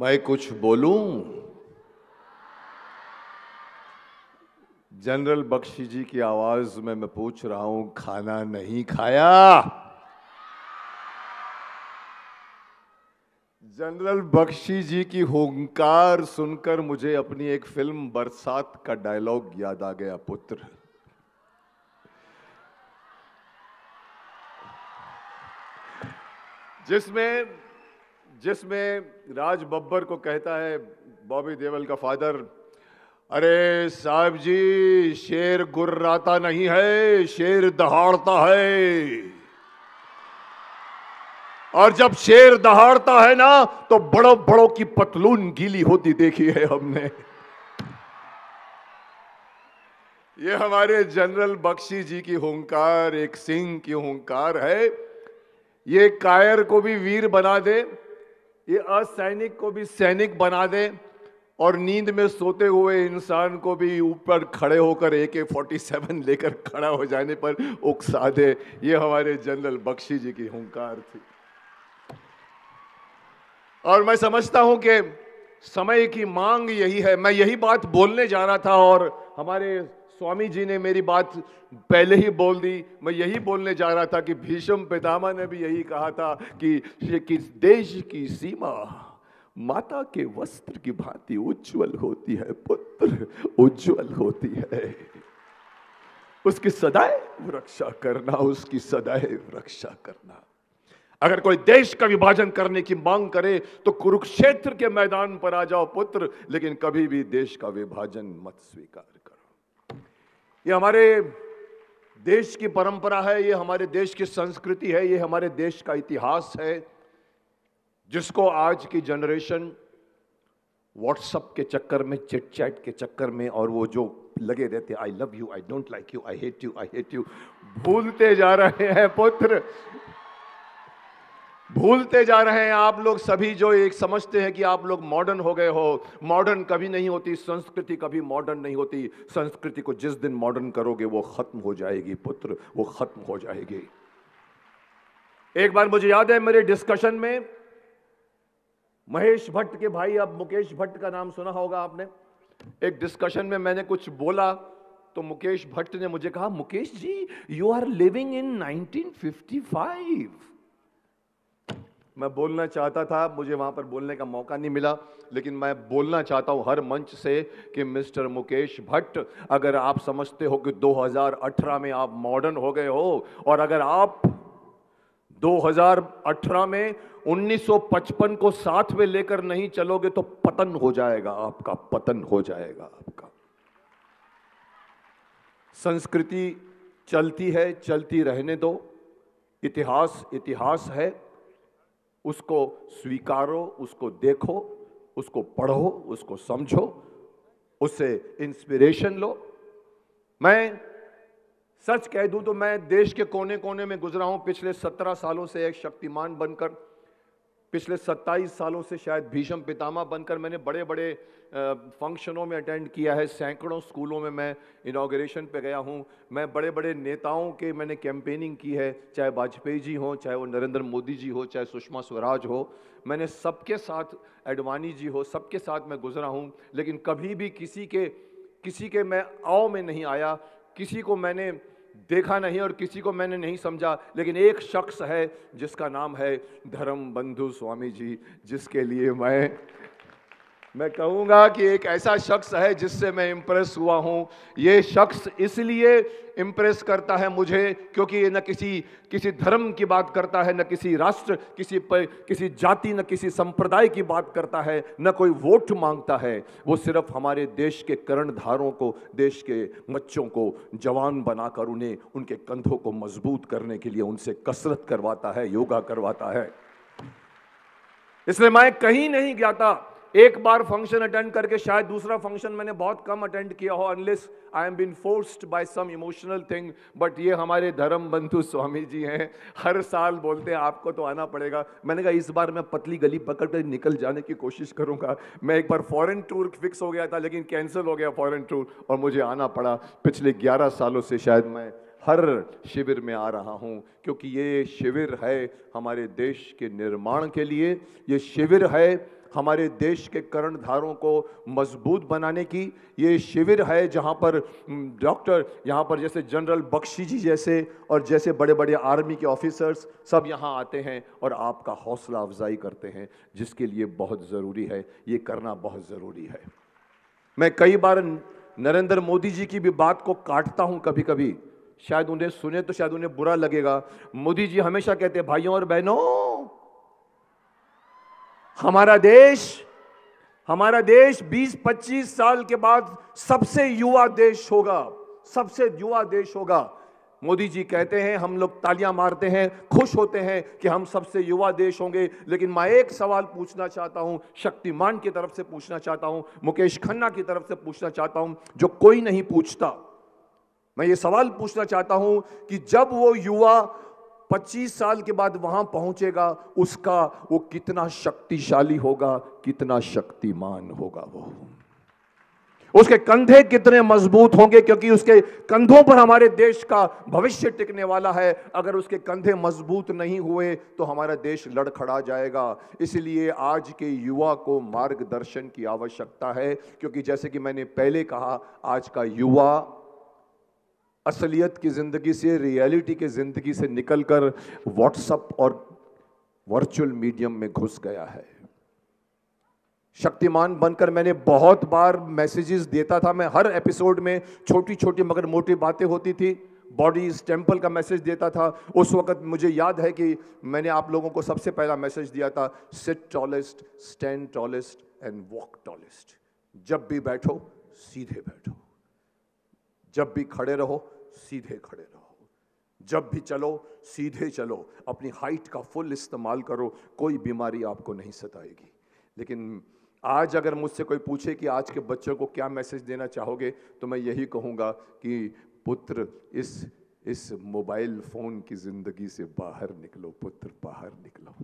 मैं कुछ बोलूं जनरल बख्शी जी की आवाज में मैं पूछ रहा हूं खाना नहीं खाया जनरल बख्शी जी की होंकार सुनकर मुझे अपनी एक फिल्म बरसात का डायलॉग याद आ गया पुत्र जिसमें जिसमें राज बब्बर को कहता है बॉबी देवल का फादर अरे साहब जी शेर गुर्राता नहीं है शेर दहाड़ता है और जब शेर दहाड़ता है ना तो बड़ों बड़ों की पतलून गीली होती देखी है हमने ये हमारे जनरल बख्शी जी की होंकार एक सिंह की होंकार है ये कायर को भी वीर बना दे ये असैनिक को भी सैनिक बना दे और नींद में सोते हुए इंसान को भी ऊपर खड़े होकर ए के फोर्टी सेवन लेकर खड़ा हो जाने पर उकसा दे ये हमारे जनरल बख्शी जी की हंकार थी और मैं समझता हूं कि समय की मांग यही है मैं यही बात बोलने जा रहा था और हमारे स्वामी जी ने मेरी बात पहले ही बोल दी मैं यही बोलने जा रहा था कि भीष्म पितामह ने भी यही कहा था कि, किस देश की सीमा माता के वस्त्र की भांति उज्जवल होती है पुत्र उज्जवल होती है उसकी सदैव रक्षा करना उसकी सदैव रक्षा करना अगर कोई देश का विभाजन करने की मांग करे तो कुरुक्षेत्र के मैदान पर आ जाओ पुत्र लेकिन कभी भी देश का विभाजन मत स्वीकार ये हमारे देश की परंपरा है ये हमारे देश की संस्कृति है ये हमारे देश का इतिहास है जिसको आज की जनरेशन व्हाट्सअप के चक्कर में चिट चैट के चक्कर में और वो जो लगे रहते I love you I don't like you I hate you I hate you भूलते जा रहे हैं पुत्र भूलते जा रहे हैं आप लोग सभी जो एक समझते हैं कि आप लोग मॉडर्न हो गए हो मॉडर्न कभी नहीं होती संस्कृति कभी मॉडर्न नहीं होती संस्कृति को जिस दिन मॉडर्न करोगे वो खत्म हो जाएगी पुत्र वो खत्म हो जाएगी एक बार मुझे याद है मेरे डिस्कशन में महेश भट्ट के भाई अब मुकेश भट्ट का नाम सुना होगा आपने एक डिस्कशन में मैंने कुछ बोला तो मुकेश भट्ट ने मुझे कहा Mukesh ji you are living in 1955 मैं बोलना चाहता था मुझे वहाँ पर बोलने का मौका नहीं मिला लेकिन मैं बोलना चाहता हूँ हर मंच से कि मिस्टर मुकेश भट्ट अगर आप समझते हो कि 2018 में आप मॉडर्न हो गए हो और अगर आप 2018 में 1955 को साथ में लेकर नहीं चलोगे तो पतन हो जाएगा आपका पतन हो जाएगा आपका संस्कृति चलती है चलती रहने दो इतिहास इतिहास है उसको स्वीकारो उसको देखो उसको पढ़ो उसको समझो उससे इंस्पिरेशन लो मैं सच कह दूं तो मैं देश के कोने कोने में गुजरा हूं पिछले सत्रह सालों से एक शक्तिमान बनकर पिछले 27 सालों से शायद भीषम पितामा बनकर मैंने बड़े बड़े फंक्शनों में अटेंड किया है सैकड़ों स्कूलों में मैं इनाग्रेशन पे गया हूँ मैं बड़े बड़े नेताओं के मैंने कैंपेनिंग की है चाहे वाजपेयी जी हो चाहे वो नरेंद्र मोदी जी हो चाहे सुषमा स्वराज हो मैंने सबके साथ एडवानी जी हो सबके साथ मैं गुजरा हूँ लेकिन कभी भी किसी के किसी के मैं आओ में नहीं आया किसी को मैंने देखा नहीं और किसी को मैंने नहीं समझा लेकिन एक शख्स है जिसका नाम है धर्म बंधु स्वामी जी जिसके लिए मैं मैं कहूंगा कि एक ऐसा शख्स है जिससे मैं इम्प्रेस हुआ हूं ये शख्स इसलिए इम्प्रेस करता है मुझे क्योंकि ये न किसी किसी धर्म की बात करता है न किसी राष्ट्र किसी पर किसी जाति न किसी संप्रदाय की बात करता है न कोई वोट मांगता है वो सिर्फ हमारे देश के कर्णधारों को देश के बच्चों को जवान बनाकर उन्हें उनके कंधों को मजबूत करने के लिए उनसे कसरत करवाता है योगा करवाता है इसलिए मैं कहीं नहीं गया था एक बार फंक्शन अटेंड करके शायद दूसरा फंक्शन मैंने बहुत कम अटेंड किया हो unless I am been forced by some emotional thing but ये हमारे धर्म बंधु स्वामी जी हैं हर साल बोलते हैं आपको तो आना पड़ेगा मैंने कहा इस बार मैं पतली गली पकड़ कर निकल जाने की कोशिश करूंगा मैं एक बार फॉरेन टूर फिक्स हो गया था लेकिन कैंसिल हो गया फॉरेन टूर और मुझे आना पड़ा पिछले ग्यारह सालों से शायद मैं हर शिविर में आ रहा हूं क्योंकि ये शिविर है हमारे देश के निर्माण के लिए ये शिविर है हमारे देश के कर्णधारों को मजबूत बनाने की ये शिविर है जहाँ पर डॉक्टर यहाँ पर जैसे जनरल बख्शी जी जैसे और जैसे बड़े बड़े आर्मी के ऑफिसर्स सब यहाँ आते हैं और आपका हौसला अफजाई करते हैं जिसके लिए बहुत ज़रूरी है ये करना बहुत ज़रूरी है मैं कई बार नरेंद्र मोदी जी की भी बात को काटता हूँ कभी कभी शायद उन्हें सुने तो शायद उन्हें बुरा लगेगा मोदी जी हमेशा कहते हैं भाइयों और बहनों हमारा देश हमारा देश 20-25 साल के बाद सबसे युवा देश होगा सबसे युवा देश होगा मोदी जी कहते हैं हम लोग तालियां मारते हैं खुश होते हैं कि हम सबसे युवा देश होंगे लेकिन मैं एक सवाल पूछना चाहता हूं शक्तिमान की तरफ से पूछना चाहता हूं मुकेश खन्ना की तरफ से पूछना चाहता हूं जो कोई नहीं पूछता मैं ये सवाल पूछना चाहता हूं कि जब वो युवा 25 साल के बाद वहां पहुंचेगा उसका वो कितना शक्तिशाली होगा कितना शक्तिमान होगा वो उसके कंधे कितने मजबूत होंगे क्योंकि उसके कंधों पर हमारे देश का भविष्य टिकने वाला है अगर उसके कंधे मजबूत नहीं हुए तो हमारा देश लड़खड़ा जाएगा इसलिए आज के युवा को मार्गदर्शन की आवश्यकता है क्योंकि जैसे कि मैंने पहले कहा आज का युवा असलियत की ज़िंदगी से रियलिटी के ज़िंदगी से निकलकर व्हाट्सअप और वर्चुअल मीडियम में घुस गया है शक्तिमान बनकर मैंने बहुत बार मैसेजेस देता था मैं हर एपिसोड में छोटी छोटी मगर मोटी बातें होती थी बॉडी टेम्पल का मैसेज देता था उस वक्त मुझे याद है कि मैंने आप लोगों को सबसे पहला मैसेज दिया था sit tallest stand tallest and walk tallest जब भी बैठो सीधे बैठो जब भी खड़े रहो सीधे खड़े रहो जब भी चलो सीधे चलो अपनी हाइट का फुल इस्तेमाल करो कोई बीमारी आपको नहीं सताएगी लेकिन आज अगर मुझसे कोई पूछे कि आज के बच्चों को क्या मैसेज देना चाहोगे तो मैं यही कहूँगा कि पुत्र इस इस मोबाइल फ़ोन की ज़िंदगी से बाहर निकलो पुत्र बाहर निकलो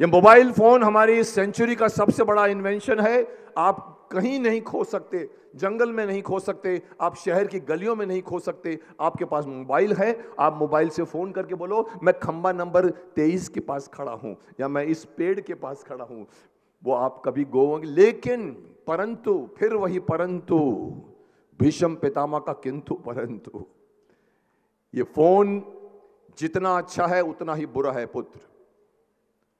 ये मोबाइल फ़ोन हमारी इस सेंचुरी का सबसे बड़ा इन्वेंशन है आप कहीं नहीं खो सकते जंगल में नहीं खो सकते आप शहर की गलियों में नहीं खो सकते आपके पास मोबाइल है आप मोबाइल से फ़ोन करके बोलो मैं खंबा नंबर तेईस के पास खड़ा हूं या मैं इस पेड़ के पास खड़ा हूं वो आप कभी गो लेकिन परंतु फिर वही परंतु भीषम पितामा का किंतु परंतु ये फ़ोन जितना अच्छा है उतना ही बुरा है पुत्र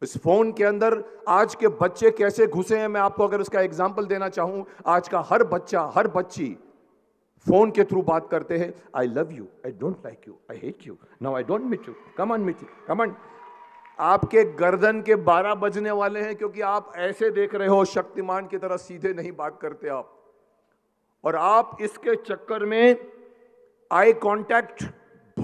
इस फोन के अंदर आज के बच्चे कैसे घुसे हैं मैं आपको अगर उसका एग्जाम्पल देना चाहूं आज का हर बच्चा हर बच्ची फोन के थ्रू बात करते हैं I love you I don't like you I hate you now I don't meet you come on meet you कमन आपके गर्दन के बारह बजने वाले हैं क्योंकि आप ऐसे देख रहे हो शक्तिमान की तरह सीधे नहीं बात करते आप और आप इसके चक्कर में आई कॉन्टैक्ट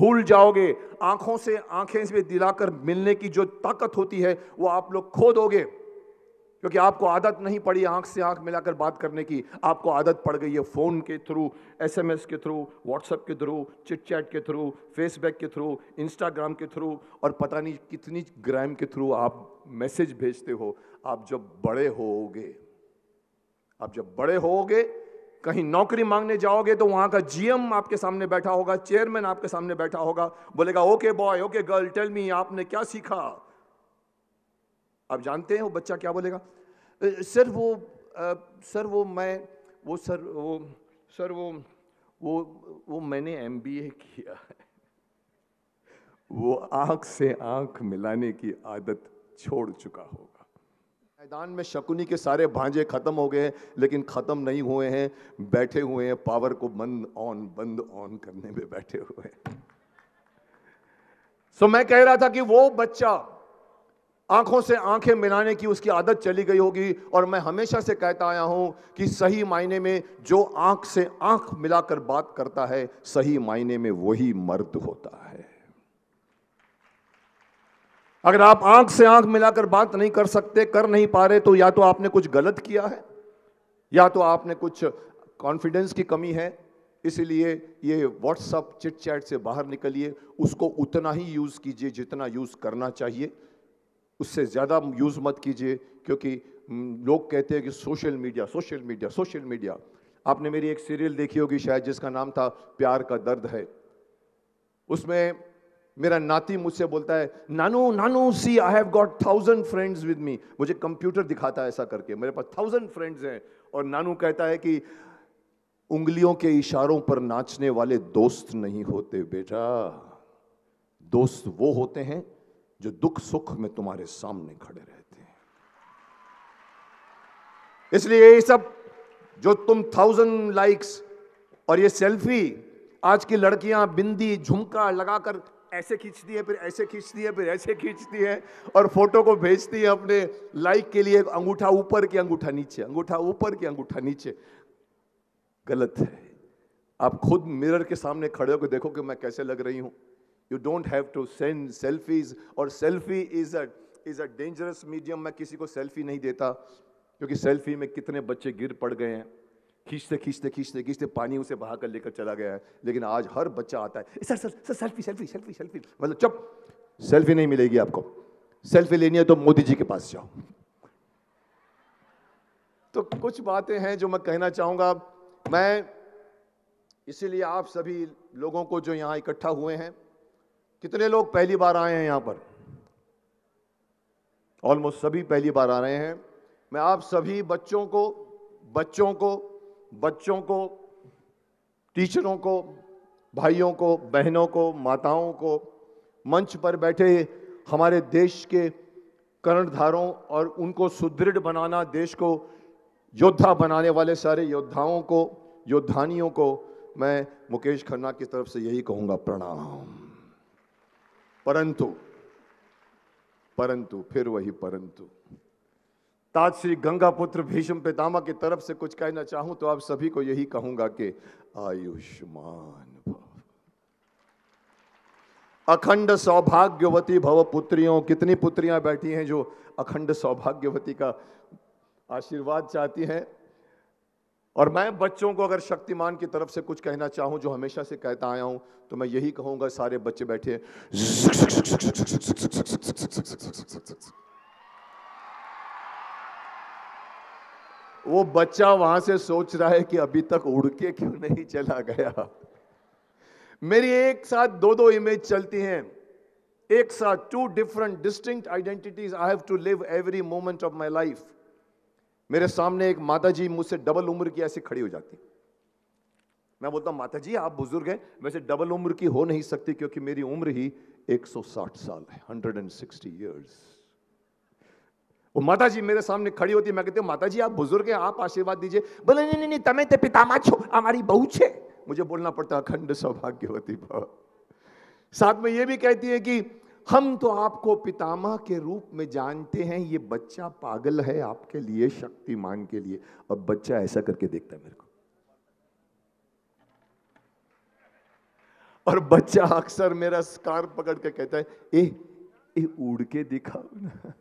भूल जाओगे आंखों से आंखें से दिलाकर मिलने की जो ताकत होती है वो आप लोग खो दोगे क्योंकि आपको आदत नहीं पड़ी आंख से आंख मिलाकर बात करने की आपको आदत पड़ गई है फ़ोन के थ्रू एसएमएस के थ्रू व्हाट्सएप के थ्रू चिट चैट के थ्रू फेसबुक के थ्रू इंस्टाग्राम के थ्रू और पता नहीं कितनी ग्राम के थ्रू आप मैसेज भेजते हो आप जब बड़े होोगे आप जब बड़े होोगे कहीं नौकरी मांगने जाओगे तो वहां का जीएम आपके सामने बैठा होगा चेयरमैन आपके सामने बैठा होगा बोलेगा okay boy okay girl tell me आपने क्या सीखा आप जानते हैं वो बच्चा क्या बोलेगा सर वो आ, सर वो मैं वो सर वो सर वो वो वो मैंने एमबीए किया है वो आंख से आंख मिलाने की आदत छोड़ चुका होगा मैदान में शकुनी के सारे भांजे खत्म हो गए लेकिन खत्म नहीं हुए हैं बैठे हुए हैं पावर को बंद ऑन बंद ऑन करने में बैठे हुए हैं सो मैं कह रहा था कि वो बच्चा आंखों से आंखें मिलाने की उसकी आदत चली गई होगी और मैं हमेशा से कहता आया हूं कि सही मायने में जो आंख से आंख मिलाकर बात करता है सही मायने में वही मर्द होता है अगर आप आंख से आंख मिलाकर बात नहीं कर सकते कर नहीं पा रहे तो या तो आपने कुछ गलत किया है या तो आपने कुछ कॉन्फिडेंस की कमी है इसलिए ये व्हाट्सअप चिट चैट से बाहर निकलिए उसको उतना ही यूज़ कीजिए जितना यूज़ करना चाहिए उससे ज़्यादा यूज़ मत कीजिए क्योंकि लोग कहते हैं कि social media social media social media आपने मेरी एक सीरियल देखी होगी शायद जिसका नाम था प्यार का दर्द है उसमें मेरा नाती मुझसे बोलता है नानू नानू see I have got thousand friends with me मुझे कंप्यूटर दिखाता है ऐसा करके मेरे पास थाउजेंड फ्रेंड्स हैं और नानू कहता है कि उंगलियों के इशारों पर नाचने वाले दोस्त नहीं होते बेटा दोस्त वो होते हैं जो दुख सुख में तुम्हारे सामने खड़े रहते हैं इसलिए ये सब जो तुम थाउजेंड लाइक्स और ये सेल्फी आज की लड़कियां बिंदी झुमका लगाकर ऐसे खींचती है फिर ऐसे खींचती है फिर ऐसे खींचती है और फोटो को भेजती है अपने लाइक के लिए अंगूठा ऊपर की अंगूठा नीचे अंगूठा ऊपर की अंगूठा नीचे गलत है आप खुद मिरर के सामने खड़े होकर देखो कि मैं कैसे लग रही हूं you don't have to send selfies और selfie is a is a dangerous medium मैं किसी को सेल्फी नहीं देता क्योंकि सेल्फी में कितने बच्चे गिर पड़ गए हैं खींचते खींचते खींचते खींचते पानी उसे बहा कर लेकर चला गया है लेकिन आज हर बच्चा आता है sir sir sir selfie selfie selfie selfie मतलब चुप सेल्फी नहीं मिलेगी आपको सेल्फी लेनी है तो मोदी जी के पास जाओ तो कुछ बातें हैं जो मैं कहना चाहूंगा मैं इसीलिए आप सभी लोगों को जो यहां इकट्ठा हुए हैं कितने लोग पहली बार आए हैं यहां पर ऑलमोस्ट सभी पहली बार आ रहे हैं मैं आप सभी बच्चों को बच्चों को बच्चों को टीचरों को भाइयों को बहनों को माताओं को मंच पर बैठे हमारे देश के कर्णधारों और उनको सुदृढ़ बनाना देश को योद्धा बनाने वाले सारे योद्धाओं को योद्धानियों को मैं मुकेश खन्ना की तरफ से यही कहूंगा प्रणाम परंतु परंतु फिर वही परंतु ताज श्री गंगा पुत्र भीष्म पितामा की तरफ से कुछ कहना चाहूं तो आप सभी को यही कहूंगा कि आयुष्मान भव अखंड सौभाग्यवती भव पुत्रियों कितनी पुत्रियां बैठी हैं जो अखंड सौभाग्यवती का आशीर्वाद चाहती हैं और मैं बच्चों को अगर शक्तिमान की तरफ से कुछ कहना चाहूं जो हमेशा से कहता आया हूं तो मैं यही कहूंगा सारे बच्चे बैठे वो बच्चा वहां से सोच रहा है कि अभी तक उड़ के क्यों नहीं चला गया मेरी एक साथ दो दो इमेज चलती हैं एक साथ two different distinct identities I have to live every moment of my life मेरे सामने एक माता जी मुझसे डबल उम्र की ऐसी खड़ी हो जाती मैं बोलता हूं माता जी आप बुजुर्ग हैं वैसे डबल उम्र की हो नहीं सकती क्योंकि मेरी उम्र ही 160 साल है 160 इयर्स वो माता जी मेरे सामने खड़ी होती मैं कहती हूँ माता जी आप बुजुर्ग हैं आप आशीर्वाद दीजिए बोले नहीं नहीं तमें ते तो पितामा छो हमारी बहू छे मुझे बोलना पड़ता अखंड सौभाग्यवती होती साथ में ये भी कहती है कि हम तो आपको पितामा के रूप में जानते हैं ये बच्चा पागल है आपके लिए शक्तिमान के लिए और बच्चा ऐसा करके देखता है मेरे को और बच्चा अक्सर मेरा स्कार पकड़ के कहता है ए, ए उड़ के दिखाओ ना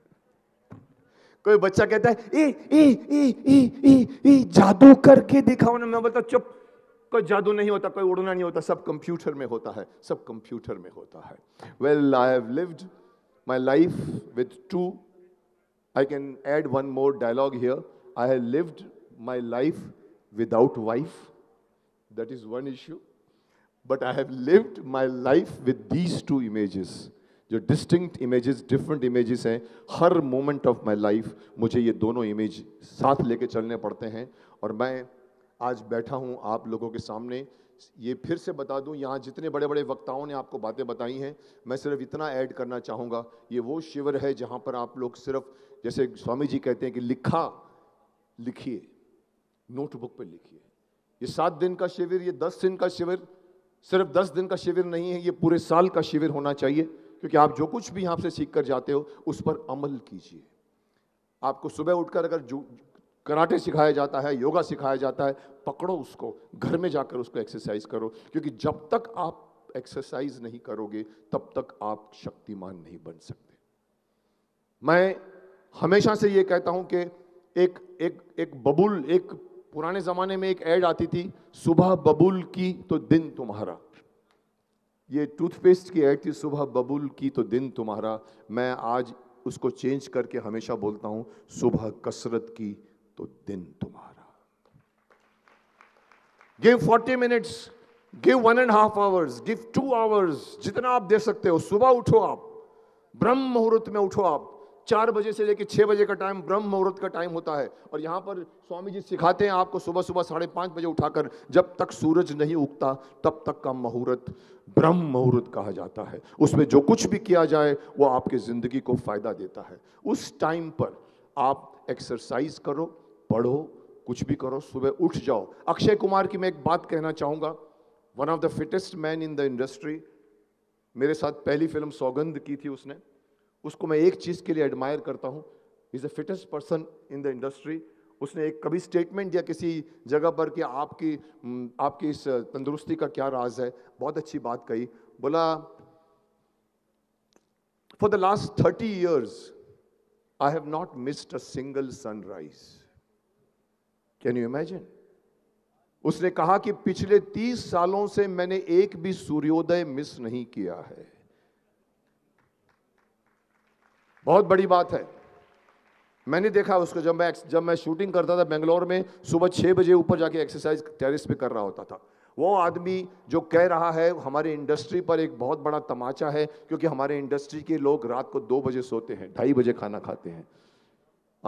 कोई बच्चा कहता है ए ए ए ए ए जादू करके दिखाओ ना मैं बोलता चुप कोई जादू नहीं होता कोई उड़ना नहीं होता सब कंप्यूटर में होता है सब कंप्यूटर में होता है well I have lived my life with two I can add one more dialogue here I have lived my life without wife that is one issue but I have lived my life with these two images जो distinct images different images हैं हर moment of my life मुझे ये दोनों image साथ लेके चलने पड़ते हैं और मैं आज बैठा हूँ आप लोगों के सामने ये फिर से बता दूँ यहाँ जितने बड़े बड़े वक्ताओं ने आपको बातें बताई हैं मैं सिर्फ इतना ऐड करना चाहूँगा ये वो शिविर है जहाँ पर आप लोग सिर्फ जैसे स्वामी जी कहते हैं कि लिखा लिखिए नोटबुक पर लिखिए ये सात दिन का शिविर ये दस दिन का शिविर सिर्फ दस दिन का शिविर नहीं है ये पूरे साल का शिविर होना चाहिए क्योंकि आप जो कुछ भी यहाँ से सीख कर जाते हो उस पर अमल कीजिए आपको सुबह उठकर अगर जो कराटे सिखाया जाता है योगा सिखाया जाता है पकड़ो उसको घर में जाकर उसको एक्सरसाइज करो क्योंकि जब तक आप एक्सरसाइज नहीं करोगे तब तक आप शक्तिमान नहीं बन सकते मैं हमेशा से ये कहता हूं कि एक एक एक बबुल एक पुराने ज़माने में एक ऐड आती थी सुबह बबुल की तो दिन तुम्हारा ये टूथपेस्ट की एड थी सुबह बबुल की तो दिन तुम्हारा मैं आज उसको चेंज करके हमेशा बोलता हूं सुबह कसरत की तो दिन तुम्हारा give forty minutes give one and half hours give two hours जितना आप दे सकते हो सुबह उठो आप ब्रह्म मुहूर्त में उठो आप चार बजे से लेकर छः बजे का टाइम ब्रह्म मुहूर्त का टाइम होता है और यहाँ पर स्वामी जी सिखाते हैं आपको सुबह सुबह साढ़े पाँच बजे उठाकर जब तक सूरज नहीं उगता तब तक का मुहूर्त ब्रह्म मुहूर्त कहा जाता है उसमें जो कुछ भी किया जाए वो आपके ज़िंदगी को फ़ायदा देता है उस टाइम पर आप एक्सरसाइज करो पढ़ो कुछ भी करो सुबह उठ जाओ अक्षय कुमार की मैं एक बात कहना चाहूँगा one of the fittest man in the industry मेरे साथ पहली फिल्म सौगंध की थी उसने उसको मैं एक चीज़ के लिए एडमायर करता हूँ is a fittest person in the industry उसने एक कभी स्टेटमेंट दिया किसी जगह पर कि आपकी आपकी इस तंदुरुस्ती का क्या राज है बहुत अच्छी बात कही बोला for the last thirty years I have not missed a single sunrise can you imagine उसने कहा कि पिछले तीस सालों से मैंने एक भी सूर्योदय मिस नहीं किया है बहुत बड़ी बात है मैंने देखा उसको जब मैं जब मैं शूटिंग करता था बेंगलोर में सुबह छः बजे ऊपर जाके एक्सरसाइज टेरिस पे कर रहा होता था वो आदमी जो कह रहा है हमारे इंडस्ट्री पर एक बहुत बड़ा तमाचा है क्योंकि हमारे इंडस्ट्री के लोग रात को दो बजे सोते हैं ढाई बजे खाना खाते हैं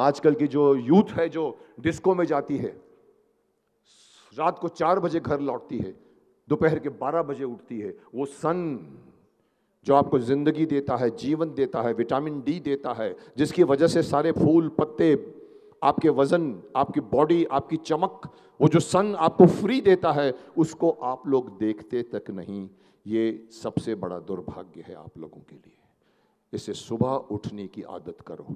आजकल की जो यूथ है जो डिस्को में जाती है रात को चार बजे घर लौटती है दोपहर के बारह बजे उठती है वो सन जो आपको ज़िंदगी देता है जीवन देता है विटामिन डी देता है जिसकी वजह से सारे फूल पत्ते आपके वज़न आपकी बॉडी आपकी चमक वो जो सन आपको फ्री देता है उसको आप लोग देखते तक नहीं ये सबसे बड़ा दुर्भाग्य है आप लोगों के लिए इसे सुबह उठने की आदत करो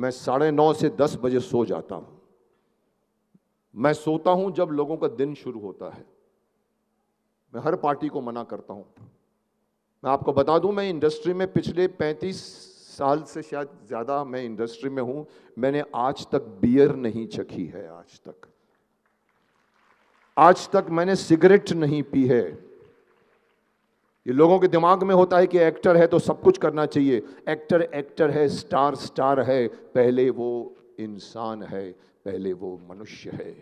मैं साढ़े नौ से दस बजे सो जाता हूँ मैं सोता हूँ जब लोगों का दिन शुरू होता है मैं हर पार्टी को मना करता हूँ मैं आपको बता दूं मैं इंडस्ट्री में पिछले 35 साल से शायद ज़्यादा मैं इंडस्ट्री में हूं मैंने आज तक बियर नहीं चखी है आज तक आज तक मैंने सिगरेट नहीं पी है ये लोगों के दिमाग में होता है कि एक्टर है तो सब कुछ करना चाहिए एक्टर एक्टर है स्टार स्टार है पहले वो इंसान है पहले वो मनुष्य है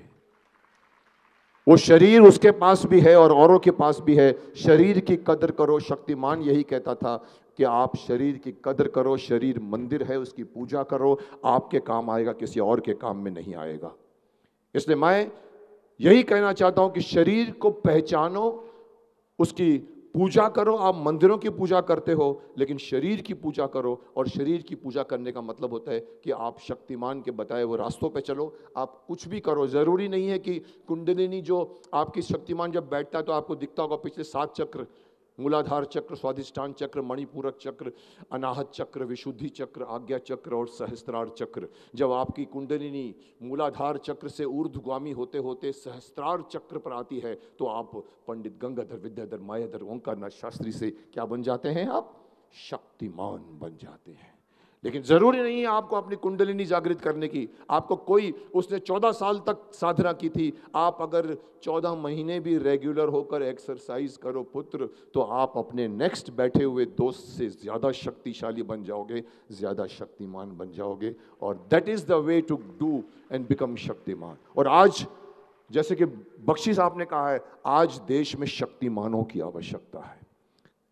वो शरीर उसके पास भी है और औरों के पास भी है शरीर की कदर करो शक्तिमान यही कहता था कि आप शरीर की कदर करो शरीर मंदिर है उसकी पूजा करो आपके काम आएगा किसी और के काम में नहीं आएगा इसलिए मैं यही कहना चाहता हूं कि शरीर को पहचानो उसकी पूजा करो आप मंदिरों की पूजा करते हो लेकिन शरीर की पूजा करो और शरीर की पूजा करने का मतलब होता है कि आप शक्तिमान के बताए वो रास्तों पे चलो आप कुछ भी करो ज़रूरी नहीं है कि कुंडलिनी जो आपकी शक्तिमान जब बैठता है तो आपको दिखता होगा पिछले सात चक्र मूलाधार चक्र स्वाधिष्ठान चक्र मणिपूरक चक्र अनाहत चक्र विशुद्धि चक्र आज्ञा चक्र और सहस्त्रार चक्र जब आपकी कुंडलिनी मूलाधार चक्र से ऊर्ध्वगामी होते होते सहस्त्रार चक्र पर आती है तो आप पंडित गंगाधर विद्याधर मायाधर ओंकारनाथ शास्त्री से क्या बन जाते हैं आप शक्तिमान बन जाते हैं लेकिन ज़रूरी नहीं है आपको अपनी कुंडलिनी जागृत करने की आपको कोई उसने चौदह साल तक साधना की थी आप अगर चौदह महीने भी रेगुलर होकर एक्सरसाइज करो पुत्र तो आप अपने नेक्स्ट बैठे हुए दोस्त से ज़्यादा शक्तिशाली बन जाओगे ज़्यादा शक्तिमान बन जाओगे और that is the way to do and become Shaktimaan और आज जैसे कि बख्शी साहब ने कहा है आज देश में शक्तिमानों की आवश्यकता है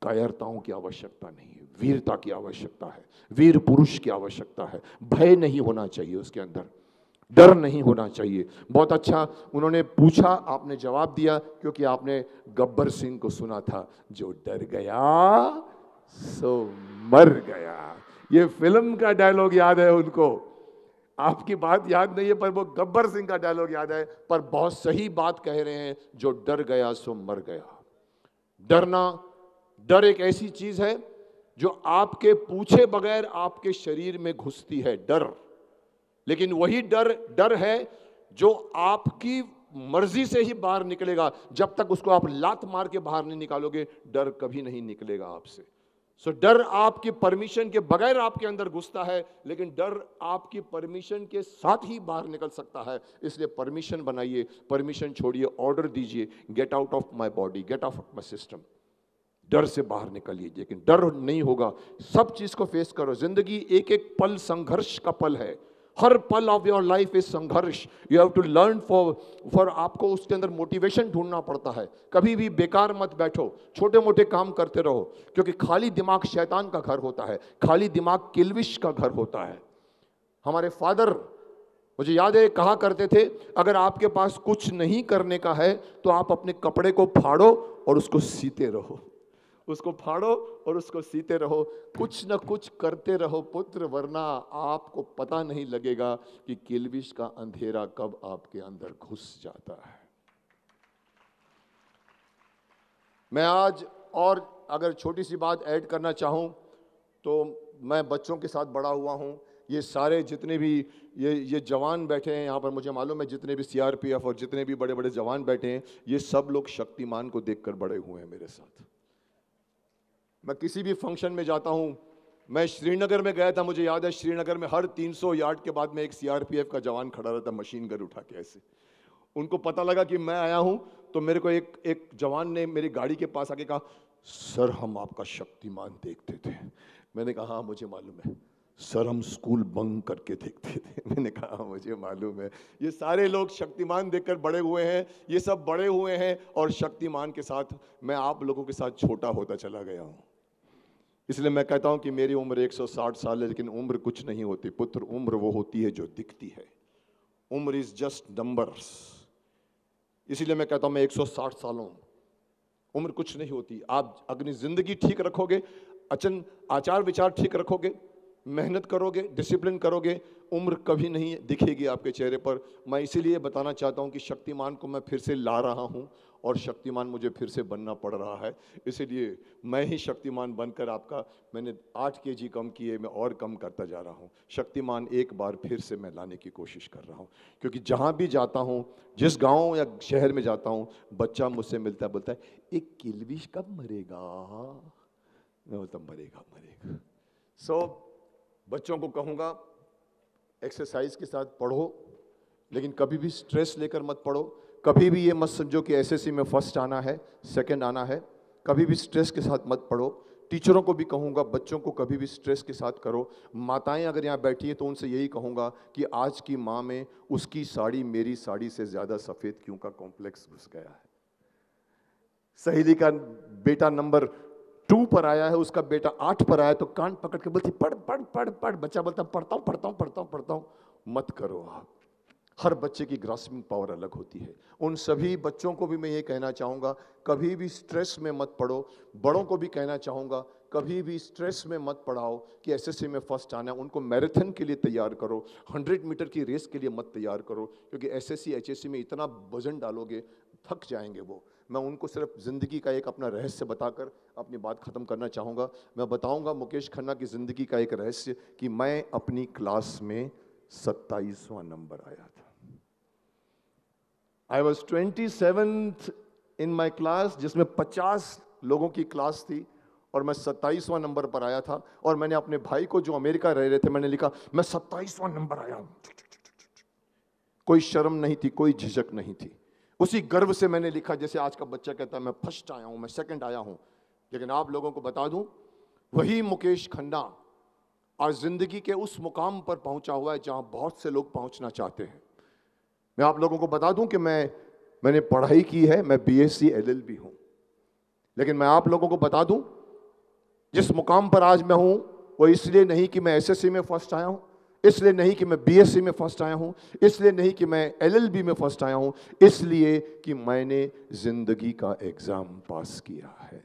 कायरताओं की आवश्यकता नहीं है वीरता की आवश्यकता है वीर पुरुष की आवश्यकता है भय नहीं होना चाहिए उसके अंदर डर नहीं होना चाहिए बहुत अच्छा उन्होंने पूछा आपने जवाब दिया क्योंकि आपने गब्बर सिंह को सुना था जो डर गया सो मर गया ये फिल्म का डायलॉग याद है उनको आपकी बात याद नहीं है पर वो गब्बर सिंह का डायलॉग याद है पर बहुत सही बात कह रहे हैं जो डर गया सो मर गया डरना डर एक ऐसी चीज है जो आपके पूछे बगैर आपके शरीर में घुसती है डर लेकिन वही डर डर है जो आपकी मर्जी से ही बाहर निकलेगा जब तक उसको आप लात मार के बाहर नहीं निकालोगे डर कभी नहीं निकलेगा आपसे सो डर आपकी परमिशन के बगैर आपके अंदर घुसता है लेकिन डर आपकी परमिशन के साथ ही बाहर निकल सकता है इसलिए परमिशन बनाइए परमिशन छोड़िए ऑर्डर दीजिए get out of my body get out of my system डर से बाहर निकलिए लेकिन डर नहीं होगा सब चीज को फेस करो जिंदगी एक एक पल संघर्ष का पल है हर पल ऑफ योर लाइफ इज संघर्ष you have to learn for for आपको उसके अंदर मोटिवेशन ढूंढना पड़ता है कभी भी बेकार मत बैठो छोटे मोटे काम करते रहो क्योंकि खाली दिमाग शैतान का घर होता है खाली दिमाग किलविश का घर होता है हमारे फादर मुझे याद है कहा करते थे अगर आपके पास कुछ नहीं करने का है तो आप अपने कपड़े को फाड़ो और उसको सीते रहो उसको फाड़ो और उसको सीते रहो कुछ ना कुछ करते रहो पुत्र वरना आपको पता नहीं लगेगा कि किलविश का अंधेरा कब आपके अंदर घुस जाता है मैं आज और अगर छोटी सी बात ऐड करना चाहूं तो मैं बच्चों के साथ बड़ा हुआ हूँ ये सारे जितने भी ये ये जवान बैठे हैं यहाँ पर मुझे मालूम है जितने भी सीआरपीएफ और जितने भी बड़े बड़े जवान बैठे हैं ये सब लोग शक्तिमान को देखकर बड़े हुए हैं मेरे साथ मैं किसी भी फंक्शन में जाता हूँ मैं श्रीनगर में गया था मुझे याद है श्रीनगर में हर 300 यार्ड के बाद में एक सीआरपीएफ का जवान खड़ा रहता मशीन गन उठा के ऐसे उनको पता लगा कि मैं आया हूँ तो मेरे को एक एक जवान ने मेरी गाड़ी के पास आके कहा सर हम आपका शक्तिमान देखते थे मैंने कहा हाँ मुझे मालूम है सर हम स्कूल बंग करके देखते थे मैंने कहा हाँ, मुझे मालूम है ये सारे लोग शक्तिमान देखकर बड़े हुए हैं ये सब बड़े हुए हैं और शक्तिमान के साथ मैं आप लोगों के साथ छोटा होता चला गया हूँ इसलिए मैं कहता हूं कि मेरी उम्र 160 साल है लेकिन उम्र कुछ नहीं होती पुत्र उम्र वो होती है जो दिखती है उम्र इज जस्ट नंबर्स इसीलिए मैं कहता हूं मैं 160 सालों उम्र कुछ नहीं होती आप अपनी ज़िंदगी ठीक रखोगे अचन आचार विचार ठीक रखोगे मेहनत करोगे डिसिप्लिन करोगे उम्र कभी नहीं दिखेगी आपके चेहरे पर मैं इसीलिए बताना चाहता हूँ कि शक्तिमान को मैं फिर से ला रहा हूँ और शक्तिमान मुझे फिर से बनना पड़ रहा है इसीलिए मैं ही शक्तिमान बनकर आपका मैंने आठ के जी कम किए मैं और कम करता जा रहा हूँ शक्तिमान एक बार फिर से मैं लाने की कोशिश कर रहा हूँ क्योंकि जहाँ भी जाता हूँ जिस गाँव या शहर में जाता हूँ बच्चा मुझसे मिलता है बोलता है एक किलविश कब मरेगा मैं बोलता मरेगा मरेगा सो so, बच्चों को कहूँगा एक्सरसाइज के साथ पढ़ो लेकिन कभी भी स्ट्रेस लेकर मत पढ़ो कभी भी ये मत समझो कि एसएससी में फर्स्ट आना है सेकंड आना है कभी भी स्ट्रेस के साथ मत पढ़ो टीचरों को भी कहूँगा बच्चों को कभी भी स्ट्रेस के साथ करो माताएं अगर यहाँ बैठी हैं तो उनसे यही कहूँगा कि आज की माँ में उसकी साड़ी मेरी साड़ी से ज़्यादा सफ़ेद क्यों का कॉम्प्लेक्स घुस गया है सहेली का बेटा नंबर टू पर आया है उसका बेटा आठ पर आया तो कान पकड़ के बोलती पढ़ पढ़ पढ़ पढ़ बच्चा बोलता पढ़ता हूँ पढ़ता हूँ पढ़ता हूँ पढ़ता हूँ मत करो आप हर बच्चे की ग्रासमिंग पावर अलग होती है उन सभी बच्चों को भी मैं ये कहना चाहूँगा कभी भी स्ट्रेस में मत पढ़ो बड़ों को भी कहना चाहूँगा कभी भी स्ट्रेस में मत पढ़ाओ कि एस में फर्स्ट आना है उनको मैराथन के लिए तैयार करो हंड्रेड मीटर की रेस के लिए मत तैयार करो क्योंकि एस एस में इतना वजन डालोगे थक जाएंगे वो मैं उनको सिर्फ ज़िंदगी का एक अपना रहस्य बताकर अपनी बात ख़त्म करना चाहूँगा मैं बताऊँगा मुकेश खन्ना की ज़िंदगी का एक रहस्य कि मैं अपनी क्लास में सत्ताईसवां नंबर आया था I was twenty seventh in my class जिसमें पचास लोगों की क्लास थी और मैं सत्ताईसवां नंबर पर आया था और मैंने अपने भाई को जो अमेरिका रह रहे थे मैंने लिखा मैं सत्ताईसवां नंबर आया हूँ कोई शर्म नहीं थी कोई झिझक नहीं थी उसी गर्व से मैंने लिखा जैसे आज का बच्चा कहता है मैं फर्स्ट आया हूं मैं सेकंड आया हूं लेकिन आप लोगों को बता दूं वही मुकेश खन्ना आज ज़िंदगी के उस मुकाम पर पहुंचा हुआ है जहां बहुत से लोग पहुंचना चाहते हैं मैं आप लोगों को बता दूं कि मैं मैंने पढ़ाई की है मैं B S C L L लेकिन मैं आप लोगों को बता दूं जिस मुकाम पर आज मैं हूं वो इसलिए नहीं कि मैं एस एस सी में फर्स्ट आया हूँ इसलिए नहीं कि मैं बीएससी में फर्स्ट आया हूं इसलिए नहीं कि मैं एलएलबी में फर्स्ट आया हूं इसलिए कि मैंने जिंदगी का एग्जाम पास किया है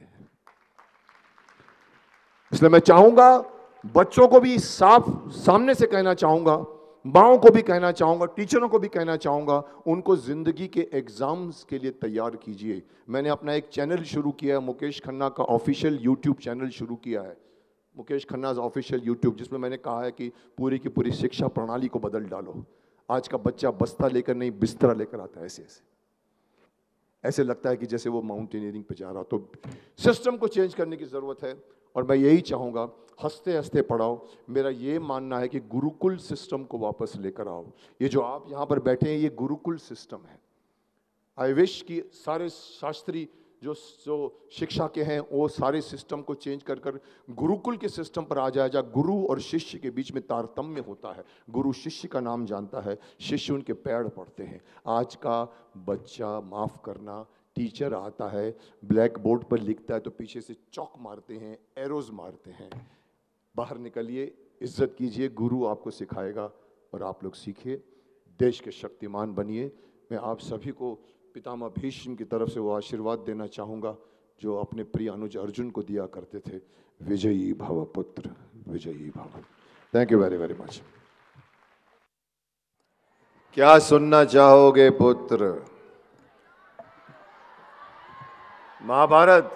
इसलिए मैं चाहूंगा बच्चों को भी साफ सामने से कहना चाहूंगा माओ को भी कहना चाहूंगा टीचरों को भी कहना चाहूंगा उनको ज़िंदगी के एग्ज़ाम्स के लिए तैयार कीजिए मैंने अपना एक चैनल शुरू किया है मुकेश खन्ना का ऑफिशियल यूट्यूब चैनल शुरू किया है मुकेश खन्नाज ऑफिशियल यूट्यूब जिसमें मैंने कहा है कि पूरी की पूरी शिक्षा प्रणाली को बदल डालो आज का बच्चा बस्ता लेकर नहीं बिस्तरा लेकर आता है ऐसे ऐसे ऐसे लगता है कि जैसे वो माउंटेनियरिंग पे जा रहा तो सिस्टम को चेंज करने की ज़रूरत है और मैं यही चाहूँगा हंसते हंसते पढ़ाओ मेरा ये मानना है कि गुरुकुल सिस्टम को वापस लेकर आओ ये जो आप यहाँ पर बैठे हैं ये गुरुकुल सिस्टम है आई विश कि सारे शास्त्री जो जो शिक्षा के हैं वो सारे सिस्टम को चेंज कर कर गुरुकुल के सिस्टम पर आ जाए जा गुरु और शिष्य के बीच में तारतम्य होता है गुरु शिष्य का नाम जानता है शिष्य उनके पैर पढ़ते हैं आज का बच्चा माफ़ करना टीचर आता है ब्लैक बोर्ड पर लिखता है तो पीछे से चौक मारते हैं एरोज मारते हैं बाहर निकलिए इज्जत कीजिए गुरु आपको सिखाएगा और आप लोग सीखिए देश के शक्तिमान बनिए मैं आप सभी को पितामह भीष्म की तरफ से वो आशीर्वाद देना चाहूँगा जो अपने प्रिय अनुज अर्जुन को दिया करते थे विजयी भव पुत्र विजयी भव thank you very very much क्या सुनना चाहोगे पुत्र महाभारत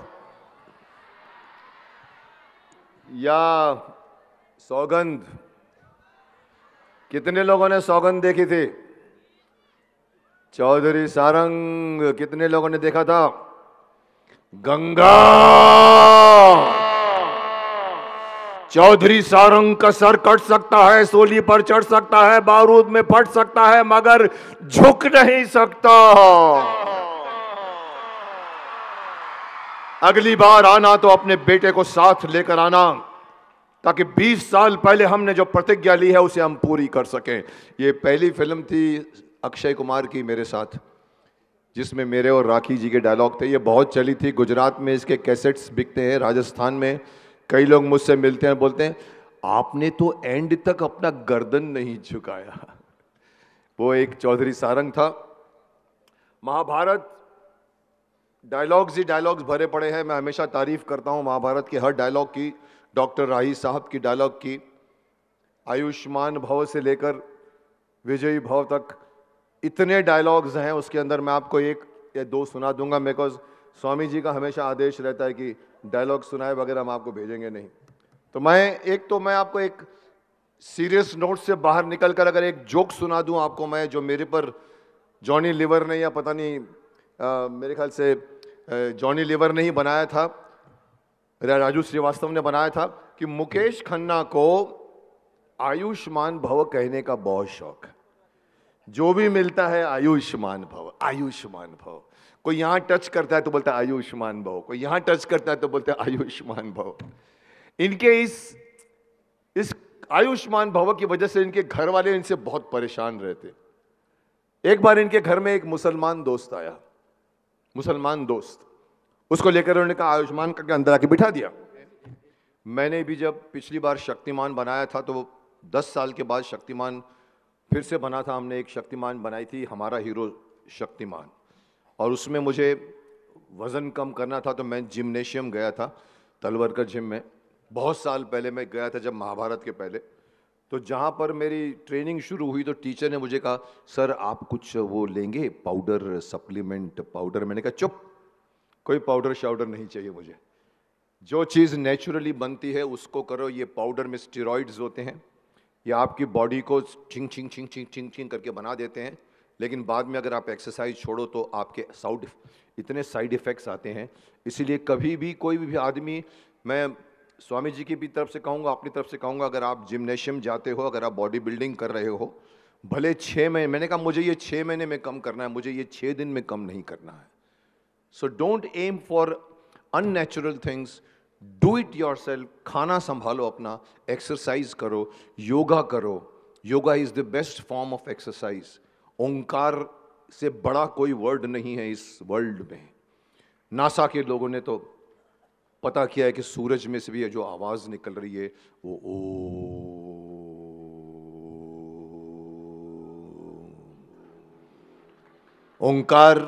या सौगंध कितने लोगों ने सौगंध देखी थी चौधरी सारंग कितने लोगों ने देखा था गंगा चौधरी सारंग का सर कट सकता है सोली पर चढ़ सकता है बारूद में फट सकता है मगर झुक नहीं सकता अगली बार आना तो अपने बेटे को साथ लेकर आना ताकि 20 साल पहले हमने जो प्रतिज्ञा ली है उसे हम पूरी कर सकें ये पहली फिल्म थी अक्षय कुमार की मेरे साथ जिसमें मेरे और राखी जी के डायलॉग थे ये बहुत चली थी गुजरात में इसके कैसेट्स बिकते हैं राजस्थान में कई लोग मुझसे मिलते हैं बोलते हैं आपने तो एंड तक अपना गर्दन नहीं झुकाया वो एक चौधरी सारंग था महाभारत डायलॉग्स ही डायलॉग्स भरे पड़े हैं मैं हमेशा तारीफ करता हूँ महाभारत के हर डायलॉग की डॉक्टर राही साहब की डायलॉग की आयुष्मान भव से लेकर विजयी भव तक इतने डायलॉग्स हैं उसके अंदर मैं आपको एक या दो सुना दूंगा बिकॉज स्वामी जी का हमेशा आदेश रहता है कि डायलॉग सुनाए वगैरह हम आपको भेजेंगे नहीं तो मैं एक तो मैं आपको एक सीरियस नोट से बाहर निकल कर अगर एक जोक सुना दूं आपको मैं जो मेरे पर जॉनी लिवर ने या पता नहीं आ, मेरे ख्याल से जॉनी लिवर ने ही बनाया था राजू श्रीवास्तव ने बनाया था कि मुकेश खन्ना को आयुष्मान भव कहने का बहुत शौक है जो भी मिलता है आयुष्मान भव आयुष्मान भव कोई यहाँ टच करता है तो बोलता है आयुष्मान भव कोई यहाँ टच करता है तो बोलता है आयुष्मान भव इनके इस इस आयुष्मान भव की वजह से इनके घर वाले इनसे बहुत परेशान रहते एक बार इनके घर में एक मुसलमान दोस्त आया मुसलमान दोस्त उसको लेकर उन्होंने कहा आयुष्मान करके अंदर आके बिठा दिया मैंने भी जब पिछली बार शक्तिमान बनाया था तो दस साल के बाद शक्तिमान फिर से बना था हमने एक शक्तिमान बनाई थी हमारा हीरो शक्तिमान और उसमें मुझे वज़न कम करना था तो मैं जिमनेशियम गया था तलवरकर जिम में बहुत साल पहले मैं गया था जब महाभारत के पहले तो जहाँ पर मेरी ट्रेनिंग शुरू हुई तो टीचर ने मुझे कहा सर आप कुछ वो लेंगे पाउडर सप्लीमेंट पाउडर मैंने कहा चुप कोई पाउडर शाउडर नहीं चाहिए मुझे जो चीज़ नेचुरली बनती है उसको करो ये पाउडर में स्टेरॉइड्स होते हैं ये आपकी बॉडी को छिंग छिंग छिंग छिंग छिंग छिंग करके बना देते हैं लेकिन बाद में अगर आप एक्सरसाइज छोड़ो तो आपके साउड इतने साइड इफ़ेक्ट्स आते हैं इसीलिए कभी भी कोई भी आदमी मैं स्वामी जी की भी तरफ से कहूँगा अपनी तरफ से कहूँगा अगर आप जिमनेशियम जाते हो अगर आप बॉडी बिल्डिंग कर रहे हो भले छः महीने मैंने कहा मुझे ये छः महीने में कम करना है मुझे ये छः दिन में कम नहीं करना है so don't aim for unnatural things do it yourself खाना संभालो अपना एक्सरसाइज करो योगा करो yoga is the best form of exercise ओंकार से बड़ा कोई वर्ड नहीं है इस वर्ल्ड में नासा के लोगों ने तो पता किया है कि सूरज में से भी जो आवाज़ निकल रही है वो ओ ओंकार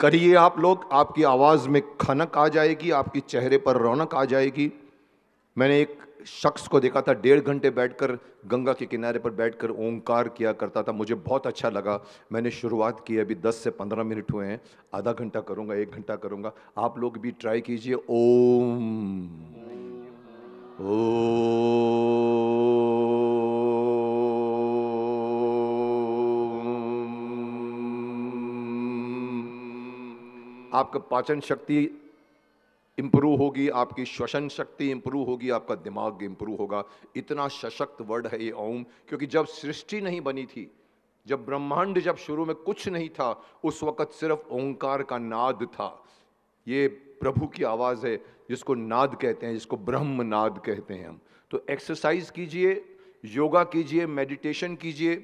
करिए आप लोग आपकी आवाज़ में खनक आ जाएगी आपके चेहरे पर रौनक आ जाएगी मैंने एक शख्स को देखा था डेढ़ घंटे बैठकर गंगा के किनारे पर बैठकर ओंकार किया करता था मुझे बहुत अच्छा लगा मैंने शुरुआत की अभी 10 से 15 मिनट हुए हैं आधा घंटा करूंगा एक घंटा करूंगा आप लोग भी ट्राई कीजिए ओम ओ आपका पाचन शक्ति इंप्रूव होगी आपकी श्वसन शक्ति इंप्रूव होगी आपका दिमाग इंप्रूव होगा इतना सशक्त वर्ड है ये ओम क्योंकि जब सृष्टि नहीं बनी थी जब ब्रह्मांड जब शुरू में कुछ नहीं था उस वक़्त सिर्फ ओंकार का नाद था ये प्रभु की आवाज़ है जिसको नाद कहते हैं जिसको ब्रह्म नाद कहते हैं हम तो एक्सरसाइज कीजिए योगा कीजिए मेडिटेशन कीजिए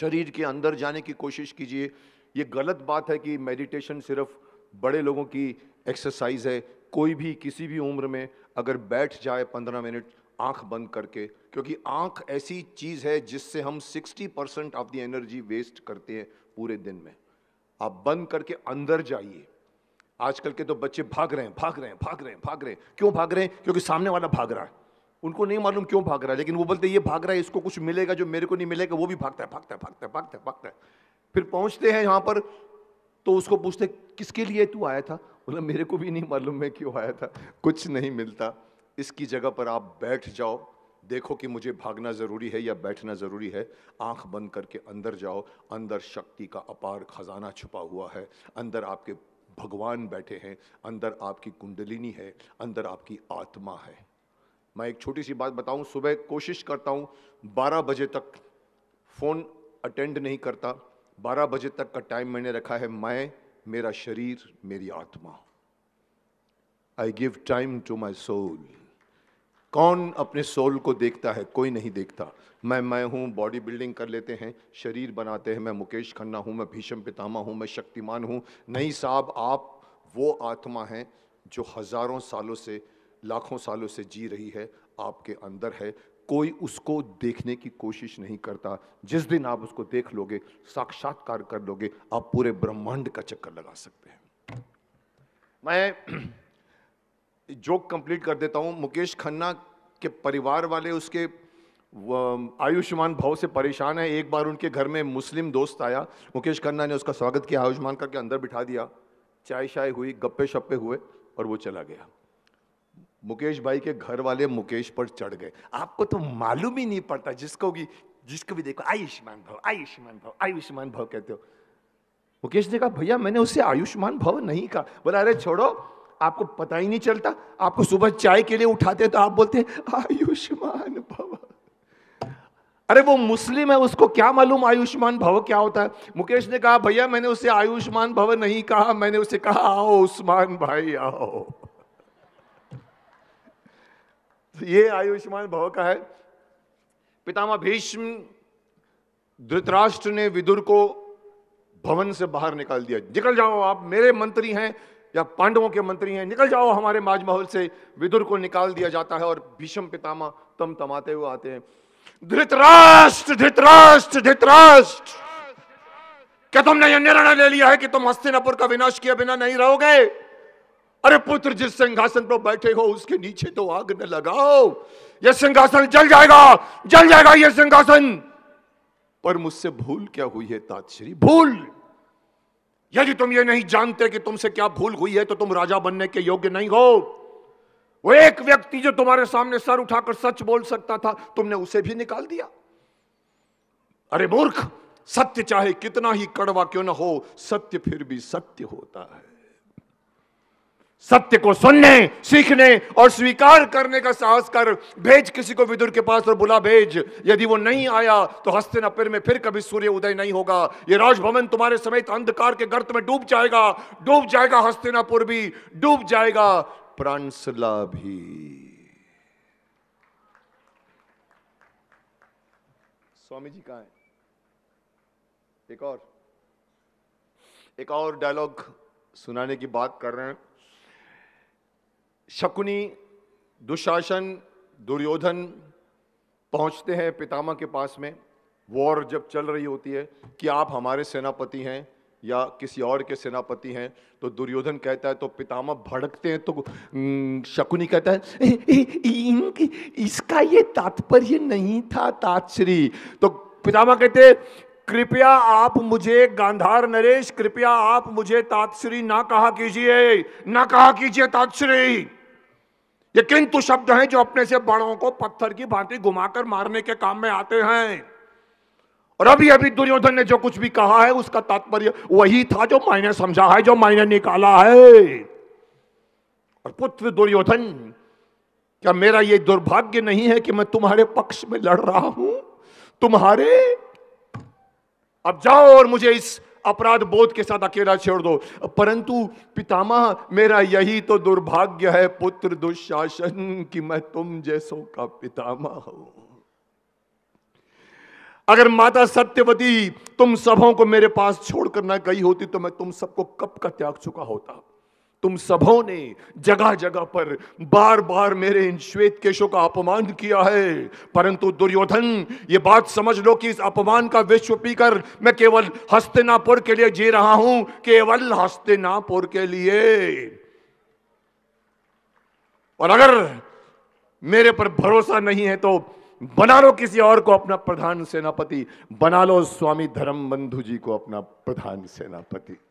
शरीर के अंदर जाने की कोशिश कीजिए ये गलत बात है कि मेडिटेशन सिर्फ़ बड़े लोगों की एक्सरसाइज है कोई भी किसी भी उम्र में अगर बैठ जाए पंद्रह मिनट आंख बंद करके क्योंकि आंख ऐसी चीज़ है जिससे हम sixty percent of the energy waste करते हैं पूरे दिन में आप बंद करके अंदर जाइए आजकल के तो बच्चे भाग रहे हैं भाग रहे हैं भाग रहे हैं भाग रहे हैं क्यों भाग रहे हैं क्योंकि सामने वाला भाग रहा है उनको नहीं मालूम क्यों भाग रहा है लेकिन वो बोलते ये भाग रहा है इसको कुछ मिलेगा जो मेरे को नहीं मिलेगा वो भी भागता है भागता है भागता है भागता है भागता है फिर पहुंचते हैं यहाँ पर तो उसको पूछते किसके लिए तू आया था बोला मेरे को भी नहीं मालूम मैं क्यों आया था कुछ नहीं मिलता इसकी जगह पर आप बैठ जाओ देखो कि मुझे भागना ज़रूरी है या बैठना ज़रूरी है आंख बंद करके अंदर जाओ अंदर शक्ति का अपार खजाना छुपा हुआ है अंदर आपके भगवान बैठे हैं अंदर आपकी कुंडलिनी है अंदर आपकी आत्मा है मैं एक छोटी सी बात बताऊं सुबह कोशिश करता हूं 12 बजे तक फ़ोन अटेंड नहीं करता बारह बजे तक का टाइम मैंने रखा है मैं मेरा शरीर मेरी आत्मा I give time to my soul कौन अपने सोल को देखता है कोई नहीं देखता मैं मैं हूँ बॉडी बिल्डिंग कर लेते हैं शरीर बनाते हैं मैं मुकेश खन्ना हूँ मैं भीषम पितामा हूँ मैं शक्तिमान हूँ नहीं साहब आप वो आत्मा हैं जो हज़ारों सालों से लाखों सालों से जी रही है आपके अंदर है कोई उसको देखने की कोशिश नहीं करता जिस दिन आप उसको देख लोगे साक्षात्कार कर लोगे आप पूरे ब्रह्मांड का चक्कर लगा सकते हैं मैं जोक कंप्लीट कर देता हूं मुकेश खन्ना के परिवार वाले उसके आयुष्मान भाव से परेशान है एक बार उनके घर में मुस्लिम दोस्त आया मुकेश खन्ना ने उसका स्वागत किया आयुष्मान करके अंदर बिठा दिया चाय शाय हुई गप्पे शप्पे हुए और वो चला गया मुकेश भाई के घर वाले मुकेश पर चढ़ गए आपको तो मालूम ही नहीं पड़ता जिसको भी जिसको भी देखो आयुष्मान भव आयुष्मान भव आयुष्मान भव कहते हो मुकेश ने कहा भैया मैंने उसे आयुष्मान भव नहीं कहा बोला अरे छोड़ो आपको पता ही नहीं चलता आपको सुबह चाय के लिए उठाते तो आप बोलते आयुष्मान भव अरे वो मुस्लिम है उसको क्या मालूम आयुष्मान भव क्या होता है मुकेश ने कहा भैया मैंने उसे आयुष्मान भव नहीं कहा मैंने उसे कहा आओ उस्मान भाई आओ तो ये आयुष्मान भव का है पितामह भीष्म धृतराष्ट्र ने विदुर को भवन से बाहर निकाल दिया निकल जाओ आप मेरे मंत्री हैं या पांडवों के मंत्री हैं निकल जाओ हमारे माजमहल से विदुर को निकाल दिया जाता है और भीष्म पितामह तम तमाते हुए आते हैं धृतराष्ट्र धृतराष्ट्र धृतराष्ट्र क्या तुमने यह निर्णय ले लिया है कि तुम हस्तिनापुर का विनाश किए बिना नहीं रहोगे अरे पुत्र जिस सिंहासन पर बैठे हो उसके नीचे तो आग न लगाओ यह सिंहासन जल जाएगा जल जाएगा यह सिंहासन पर मुझसे भूल क्या हुई है तातश्री भूल यदि तुम ये नहीं जानते कि तुमसे क्या भूल हुई है तो तुम राजा बनने के योग्य नहीं हो वो एक व्यक्ति जो तुम्हारे सामने सर उठाकर सच बोल सकता था तुमने उसे भी निकाल दिया अरे मूर्ख सत्य चाहे कितना ही कड़वा क्यों ना हो सत्य फिर भी सत्य होता है सत्य को सुनने सीखने और स्वीकार करने का साहस कर भेज किसी को विदुर के पास और बुला भेज यदि वो नहीं आया तो हस्ते नपिर में फिर कभी सूर्य उदय नहीं होगा ये राजभवन तुम्हारे समेत अंधकार के गर्त में डूब जाएगा डूब जाएगा हस्तिनापुर भी डूब जाएगा प्रांसला भी स्वामी जी का है एक और एक और डायलॉग सुनाने की बात कर रहे हैं शकुनी दुशासन दुर्योधन पहुंचते हैं पितामह के पास में वॉर जब चल रही होती है कि आप हमारे सेनापति हैं या किसी और के सेनापति हैं तो दुर्योधन कहता है तो पितामह भड़कते हैं तो शकुनी कहता है इंक इसका ये तात्पर्य नहीं था तात्श्री तो पितामह कहते कृपया आप मुझे गांधार नरेश कृपया आप मुझे तात्श्री ना कहा कीजिए ना कहा कीजिए तात्श्री ये किंतु शब्द हैं जो अपने से बड़ों को पत्थर की भांति घुमाकर मारने के काम में आते हैं और अभी अभी दुर्योधन ने जो कुछ भी कहा है उसका तात्पर्य वही था जो मैंने समझा है जो मैंने निकाला है और पुत्र दुर्योधन क्या मेरा ये दुर्भाग्य नहीं है कि मैं तुम्हारे पक्ष में लड़ रहा हूं तुम्हारे अब जाओ और मुझे इस अपराध बोध के साथ अकेला छोड़ दो परंतु पितामह मेरा यही तो दुर्भाग्य है पुत्र दुशासन कि मैं तुम जैसों का पितामह हूं अगर माता सत्यवती तुम सबों को मेरे पास छोड़कर ना गई होती तो मैं तुम सबको कब का त्याग चुका होता तुम सबों ने जगह जगह पर बार बार मेरे इन श्वेत केशों का अपमान किया है परंतु दुर्योधन ये बात समझ लो कि इस अपमान का विश्व पीकर मैं केवल हस्तिनापुर के लिए जी रहा हूं केवल हस्तिनापुर के लिए और अगर मेरे पर भरोसा नहीं है तो बना लो किसी और को अपना प्रधान सेनापति बना लो स्वामी धर्म बंधु जी को अपना प्रधान सेनापति